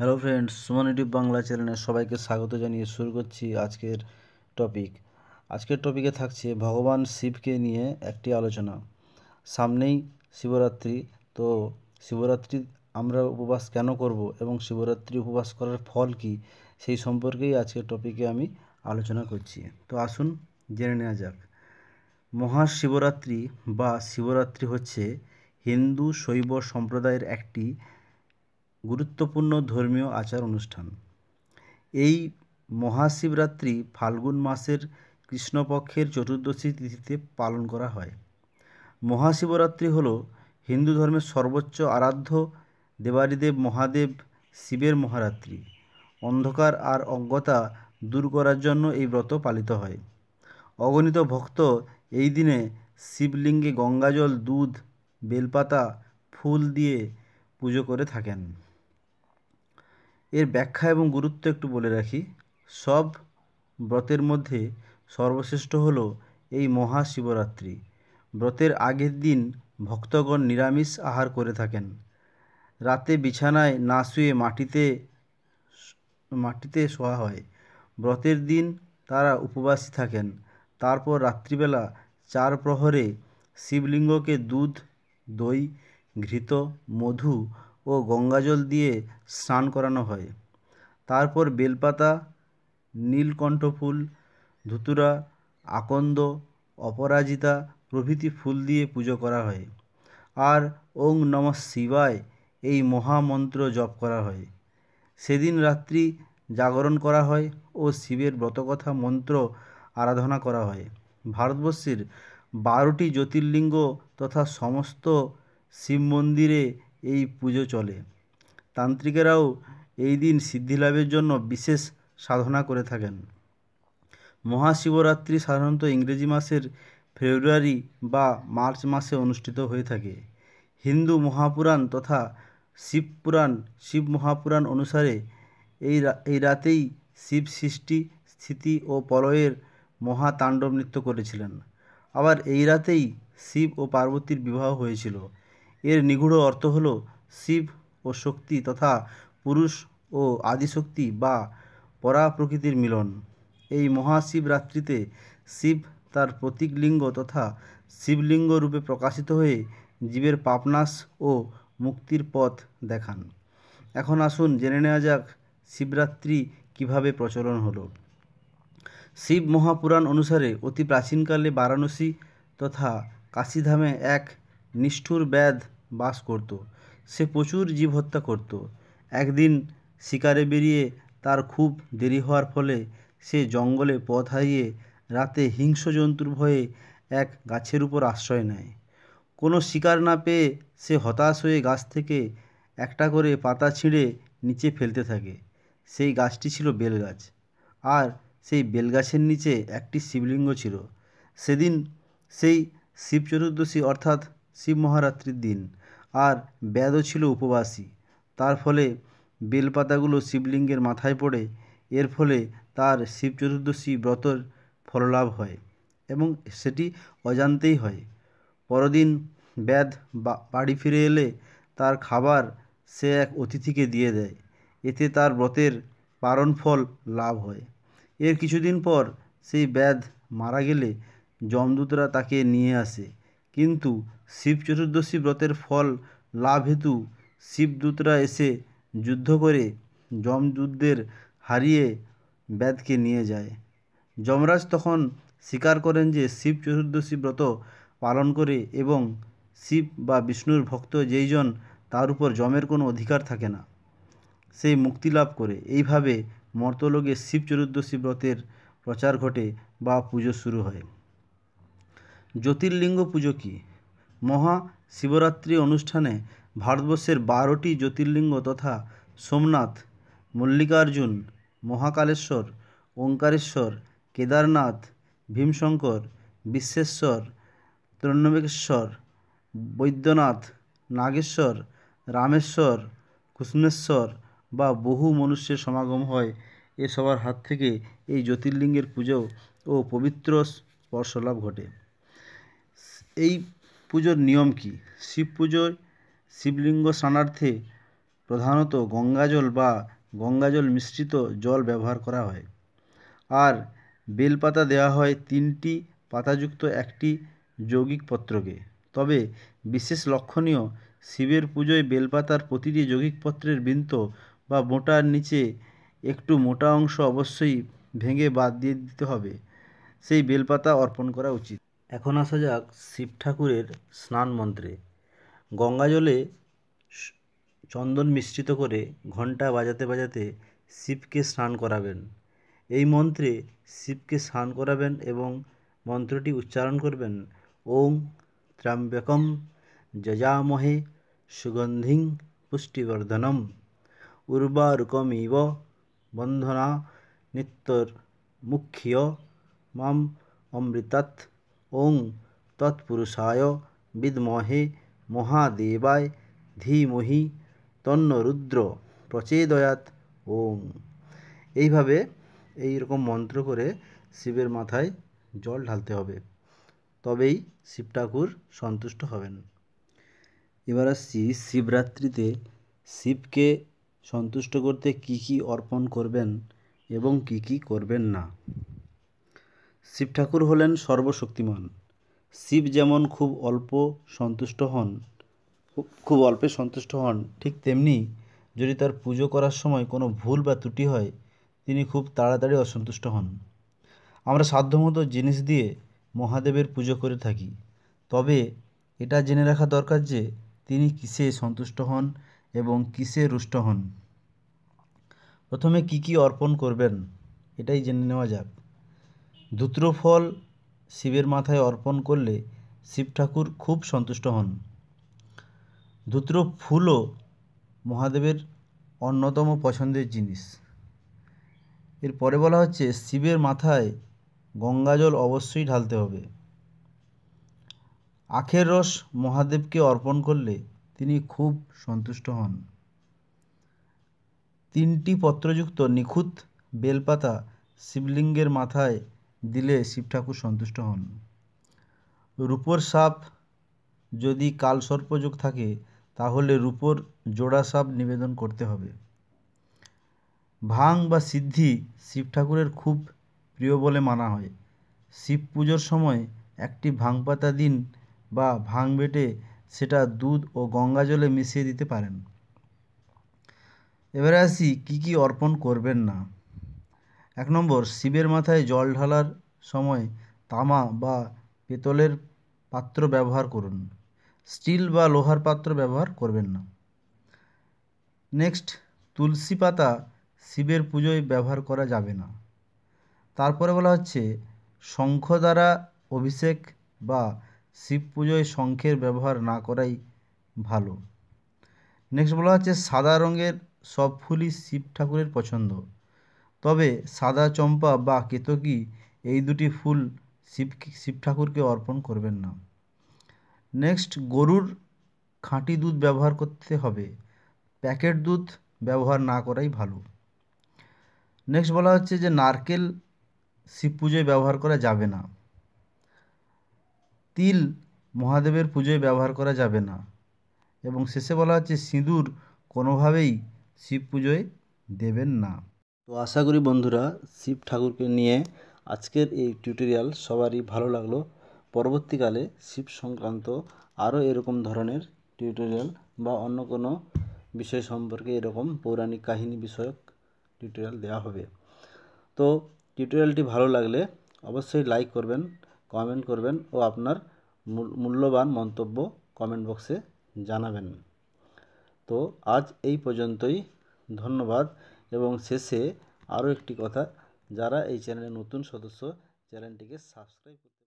hello friends YouTube Bangla চ্যানেলে সবাইকে স্বাগত জানিয়ে শুরু করছি আজকের টপিক আজকের টপিকে থাকছে ভগবান শিবকে নিয়ে একটি আলোচনা সামনেই শিবরাত্রি তো শিবরাত্রি আমরা উপবাস কেন করব এবং শিবরাত্রি উপবাস করার ফল কি সেই সম্পর্কেই আজকের টপিকে আমি আলোচনা করছি তো আসুন জেনে নেওয়া যাক মহাশিবরাত্রি বা শিবরাত্রি হচ্ছে হিন্দু শৈব সম্প্রদায়ের একটি গুরুত্বপূর্ণ ধর্মীয় আচার অনুষ্ঠান এই মহাশিবরাত্রি ফাল্গুন মাসের কৃষ্ণপক্ষের চতুর্দশী তিথিতে পালন করা হয় মহাশিবরাত্রি হল হিন্দু ধর্মের সর্বোচ্চ আরাধ্য দেবারিদেব মহাদেব শিবের মহারাত্রি অন্ধকার আর অজ্ঞতা দূর করার জন্য এই ব্রত পালিত হয় অগণিত ভক্ত এই দিনে শিবলিঙ্গে গঙ্গাজল দুধ বেলপাতা ফুল দিয়ে পুজো করে থাকেন এর ব্যাখ্যা এবং গুরুত্ব একটু বলে রাখি সব ব্রতের মধ্যে সর্বশ্রেষ্ঠ হল এই মহাশিবরাত্রি ব্রতের আগের দিন ভক্তগণ নিরামিষ আহার করে থাকেন রাতে বিছানায় না শুয়ে মাটিতে মাটিতে শোয়া হয় ব্রতের দিন তারা উপবাসী থাকেন তারপর রাত্রিবেলা চার প্রহরে শিবলিঙ্গকে দুধ দই ঘৃত মধু ও গঙ্গাজল দিয়ে স্নান করানো হয় তারপর বেলপাতা নীলকণ্ঠ ফুল ধুতুরা আকন্দ অপরাজিতা প্রভৃতি ফুল দিয়ে পুজো করা হয় আর ওং নম শিবায় এই মহামন্ত্র জপ করা হয় সেদিন রাত্রি জাগরণ করা হয় ও শিবের ব্রতকথা মন্ত্র আরাধনা করা হয় ভারতবর্ষের বারোটি জ্যোতির্লিঙ্গ তথা সমস্ত শিব মন্দিরে এই পুজো চলে তান্ত্রিকেরাও এই দিন সিদ্ধিলাভের জন্য বিশেষ সাধনা করে থাকেন মহাশিবরাত্রি সাধারণত ইংরেজি মাসের ফেব্রুয়ারি বা মার্চ মাসে অনুষ্ঠিত হয়ে থাকে হিন্দু মহাপুরাণ তথা শিবপুরাণ শিব মহাপুরাণ অনুসারে এই এই রাতেই শিব সৃষ্টি স্থিতি ও প্রলয়ের মহাতাণ্ডব নৃত্য করেছিলেন আবার এই রাতেই শিব ও পার্বতীর বিবাহ হয়েছিল এর নিগূঢ় অর্থ হল শিব ও শক্তি তথা পুরুষ ও আদিশক্তি বা পরা প্রকৃতির মিলন এই মহাশিবরাত্রিতে শিব তার প্রতীক লিঙ্গ তথা শিবলিঙ্গ রূপে প্রকাশিত হয়ে জীবের পাপনাশ ও মুক্তির পথ দেখান এখন আসুন জেনে নেওয়া যাক শিবরাত্রি কিভাবে প্রচলন হলো শিব মহাপুরাণ অনুসারে অতি প্রাচীনকালে বারাণসী তথা কাশীধামে এক নিষ্ঠুর ব্যাধ বাস করত সে প্রচুর জীব হত্যা করত একদিন শিকারে বেরিয়ে তার খুব দেরি হওয়ার ফলে সে জঙ্গলে পথ হারিয়ে রাতে হিংস্র জন্তুর ভয়ে এক গাছের উপর আশ্রয় নেয় কোনো শিকার না পেয়ে সে হতাশ হয়ে গাছ থেকে একটা করে পাতা ছিঁড়ে নিচে ফেলতে থাকে সেই গাছটি ছিল বেলগাছ আর সেই বেলগাছের নিচে একটি শিবলিঙ্গ ছিল সেদিন সেই শিব চতুর্দশী অর্থাৎ শিব মহারাত্রির দিন আর বেদও ছিল উপবাসী তার ফলে বেলপাতাগুলো শিবলিঙ্গের মাথায় পড়ে এর ফলে তার শিব চতুর্দশী ব্রতর ফললাভ হয় এবং সেটি অজান্তেই হয় পরদিন ব্যাধ বাড়ি ফিরে এলে তার খাবার সে এক অতিথিকে দিয়ে দেয় এতে তার ব্রতের পারণ ফল লাভ হয় এর কিছুদিন পর সেই ব্যাধ মারা গেলে যমদূতরা তাকে নিয়ে আসে কিন্তু শিব চতুর্দশী ব্রতের ফল লাভ হেতু শিবদূতরা এসে যুদ্ধ করে যমদূতদের হারিয়ে ব্যাধকে নিয়ে যায় যমরাজ তখন স্বীকার করেন যে শিব চতুর্দশী ব্রত পালন করে এবং শিব বা বিষ্ণুর ভক্ত যেইজন তার উপর যমের কোনো অধিকার থাকে না সেই মুক্তি লাভ করে এইভাবে মর্তলোকে শিব চতুর্দশী ব্রতের প্রচার ঘটে বা পুজো শুরু হয় জ্যোতির্লিঙ্গ পুজো কী মহা শিবরাত্রি অনুষ্ঠানে ভারতবর্ষের বারোটি জ্যোতির্লিঙ্গ তথা সোমনাথ মল্লিকার্জুন মহাকালেশ্বর ওঙ্কারেশ্বর কেদারনাথ ভীমশঙ্কর বিশ্বেশ্বর ত্রণবেশ্বর বৈদ্যনাথ নাগেশ্বর রামেশ্বর কুসমেশ্বর বা বহু মনুষ্যের সমাগম হয় এ সবার হাত থেকে এই জ্যোতির্লিঙ্গের পুজো ও পবিত্র স্পর্শলাভ ঘটে এই পুজোর নিয়ম কী শিব পুজোয় শিবলিঙ্গ স্নানার্থে প্রধানত গঙ্গাজল বা গঙ্গাজল মিশ্রিত জল ব্যবহার করা হয় আর বেলপাতা দেওয়া হয় তিনটি পাতাযুক্ত একটি যৌগিক পত্রকে তবে বিশেষ লক্ষণীয় শিবের পুজোয় বেলপাতার প্রতিটি যৌগিক পত্রের বৃন্ত বা বোঁটার নিচে একটু মোটা অংশ অবশ্যই ভেঙে বাদ দিয়ে দিতে হবে সেই বেলপাতা অর্পণ করা উচিত এখন আসা যাক শিব ঠাকুরের স্নান মন্ত্রে গঙ্গাজলে চন্দন মিশ্রিত করে ঘণ্টা বাজাতে বাজাতে শিবকে স্নান করাবেন এই মন্ত্রে শিবকে স্নান করাবেন এবং মন্ত্রটি উচ্চারণ করবেন ওং ত্রাম্বেকম যজামহে সুগন্ধিং পুষ্টিবর্ধনম উর্বারুকমিব বন্ধনা নিত্যর মুখ্য মাম অমৃতাৎ ওং তৎপুরুষায় বিদ্মহে মহাদেবায় ধীমহি তন্নরুদ্র প্রচেদয়াত ওং এইভাবে এই রকম মন্ত্র করে শিবের মাথায় জল ঢালতে হবে তবেই শিব ঠাকুর সন্তুষ্ট হবেন এবার আসছি শিবরাত্রিতে শিবকে সন্তুষ্ট করতে কি কি অর্পণ করবেন এবং কি কি করবেন না শিব ঠাকুর হলেন সর্বশক্তিমান শিব যেমন খুব অল্প সন্তুষ্ট হন খুব অল্পে সন্তুষ্ট হন ঠিক তেমনি যদি তার পুজো করার সময় কোনো ভুল বা ত্রুটি হয় তিনি খুব তাড়াতাড়ি অসন্তুষ্ট হন আমরা সাধ্যমতো জিনিস দিয়ে মহাদেবের পুজো করে থাকি তবে এটা জেনে রাখা দরকার যে তিনি কিসে সন্তুষ্ট হন এবং কিসে রুষ্ট হন প্রথমে কি কি অর্পণ করবেন এটাই জেনে নেওয়া যাক ধুত্রফল শিবের মাথায় অর্পণ করলে শিব ঠাকুর খুব সন্তুষ্ট হন ধুত্র ফুলও মহাদেবের অন্যতম পছন্দের জিনিস এরপরে বলা হচ্ছে শিবের মাথায় গঙ্গাজল অবশ্যই ঢালতে হবে আখের রস মহাদেবকে অর্পণ করলে তিনি খুব সন্তুষ্ট হন তিনটি পত্রযুক্ত নিখুঁত বেলপাতা শিবলিঙ্গের মাথায় দিলে শিব ঠাকুর সন্তুষ্ট হন রূপোর সাপ যদি কাল সর্পযোগ থাকে তাহলে রূপোর জোড়া সাপ নিবেদন করতে হবে ভাং বা সিদ্ধি শিব ঠাকুরের খুব প্রিয় বলে মানা হয় শিব পুজোর সময় একটি ভাং পাতা দিন বা ভাং বেটে সেটা দুধ ও গঙ্গা জলে মিশিয়ে দিতে পারেন এবারে আসি কী কী অর্পণ করবেন না এক নম্বর শিবের মাথায় জল ঢালার সময় তামা বা পেতলের পাত্র ব্যবহার করুন স্টিল বা লোহার পাত্র ব্যবহার করবেন না নেক্সট তুলসী পাতা শিবের পুজোয় ব্যবহার করা যাবে না তারপরে বলা হচ্ছে শঙ্খ দ্বারা অভিষেক বা শিব পুজোয় শঙ্খের ব্যবহার না করাই ভালো নেক্সট বলা হচ্ছে সাদা রঙের সব ফুলই শিব ঠাকুরের পছন্দ তবে সাদা চম্পা বা কেতকী এই দুটি ফুল শিব শিব ঠাকুরকে অর্পণ করবেন না নেক্সট গরুর খাঁটি দুধ ব্যবহার করতে হবে প্যাকেট দুধ ব্যবহার না করাই ভালো নেক্সট বলা হচ্ছে যে নারকেল শিব পুজোয় ব্যবহার করা যাবে না তিল মহাদেবের পুজোয় ব্যবহার করা যাবে না এবং শেষে বলা হচ্ছে সিঁদুর কোনোভাবেই শিব পুজোয় দেবেন না তো আশা করি বন্ধুরা শিব ঠাকুরকে নিয়ে আজকের এই টিউটোরিয়াল সবারই ভালো লাগলো পরবর্তীকালে শিব সংক্রান্ত আরও এরকম ধরনের টিউটোরিয়াল বা অন্য কোনো বিষয় সম্পর্কে এরকম পৌরাণিক কাহিনী বিষয়ক টিউটোরিয়াল দেওয়া হবে তো টিউটোরিয়ালটি ভালো লাগলে অবশ্যই লাইক করবেন কমেন্ট করবেন ও আপনার মূল্যবান মন্তব্য কমেন্ট বক্সে জানাবেন তো আজ এই পর্যন্তই ধন্যবাদ এবং শেষে আরও একটি কথা যারা এই চ্যানেলে নতুন সদস্য চ্যানেলটিকে সাবস্ক্রাইব